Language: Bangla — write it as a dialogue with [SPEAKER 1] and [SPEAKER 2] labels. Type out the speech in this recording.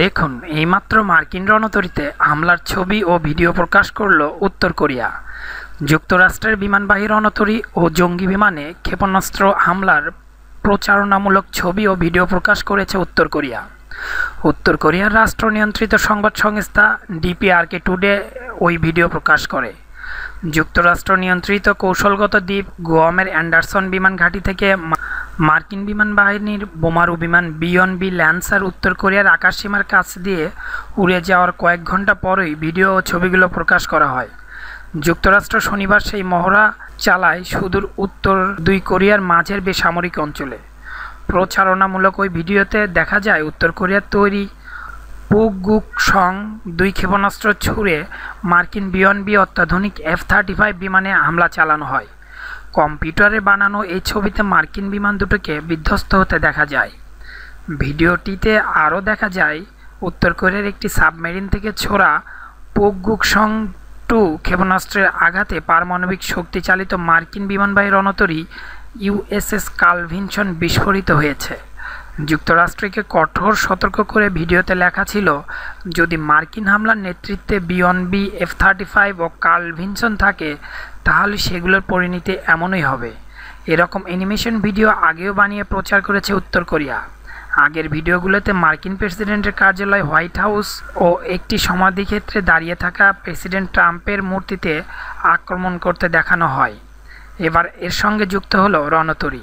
[SPEAKER 1] দেখুন এইমাত্র মার্কিন রণতরীতে হামলার ছবি ও ভিডিও প্রকাশ করল উত্তর কোরিয়া যুক্তরাষ্ট্রের বিমানবাহী রণতরী ও জঙ্গি বিমানে ক্ষেপণাস্ত্র হামলার প্রচারণামূলক ছবি ও ভিডিও প্রকাশ করেছে উত্তর কোরিয়া উত্তর কোরিয়ার রাষ্ট্র নিয়ন্ত্রিত সংবাদ সংস্থা ডিপিআরকে টুডে ওই ভিডিও প্রকাশ করে যুক্তরাষ্ট্র নিয়ন্ত্রিত কৌশলগত দ্বীপ গোয়ামের অ্যান্ডারসন বিমান ঘাঁটি থেকে মার্কিন বিমান বাহিনীর বোমারু বিমান বিয়ন বি ল্যান্সার উত্তর কোরিয়ার আকাশসীমার কাছ দিয়ে উড়ে যাওয়ার কয়েক ঘন্টা পরেই ভিডিও ও ছবিগুলো প্রকাশ করা হয় যুক্তরাষ্ট্র শনিবার সেই মহড়া চালায় সুদূর উত্তর দুই কোরিয়ার মাঝের বেসামরিক অঞ্চলে প্রচারণামূলক ওই ভিডিওতে দেখা যায় উত্তর কোরিয়ার তৈরি পুক গুক সং দুই ক্ষেপণাস্ত্র ছুড়ে মার্কিন বিয়ন বি অত্যাধুনিক এফ থার্টি ফাইভ বিমানে হামলা চালানো হয় কম্পিউটারে বানানো এই ছবিতে মার্কিন বিমান দুটোকে বিধ্বস্ত হতে দেখা যায় ভিডিওটিতে আরও দেখা যায় উত্তর কোরিয়ার একটি সাবমেরিন থেকে ছোড়া পোকগুকসং টু ক্ষেপণাস্ত্রের আঘাতে পারমাণবিক শক্তিচালিত মার্কিন বিমানবাহী রণতরী ইউএসএস কালভিনশন বিস্ফোরিত হয়েছে যুক্তরাষ্ট্রকে কঠোর সতর্ক করে ভিডিওতে লেখা ছিল যদি মার্কিন হামলার নেতৃত্বে বিএনবি এফ থার্টি ফাইভ ও কার্লভিনসন থাকে তাহলে সেগুলোর পরিণতি এমনই হবে এরকম অ্যানিমেশন ভিডিও আগেও বানিয়ে প্রচার করেছে উত্তর কোরিয়া আগের ভিডিওগুলোতে মার্কিন প্রেসিডেন্টের কার্যালয় হোয়াইট হাউস ও একটি সমাধিক্ষেত্রে দাঁড়িয়ে থাকা প্রেসিডেন্ট ট্রাম্পের মূর্তিতে আক্রমণ করতে দেখানো হয় এবার এর সঙ্গে যুক্ত হলো রণতরী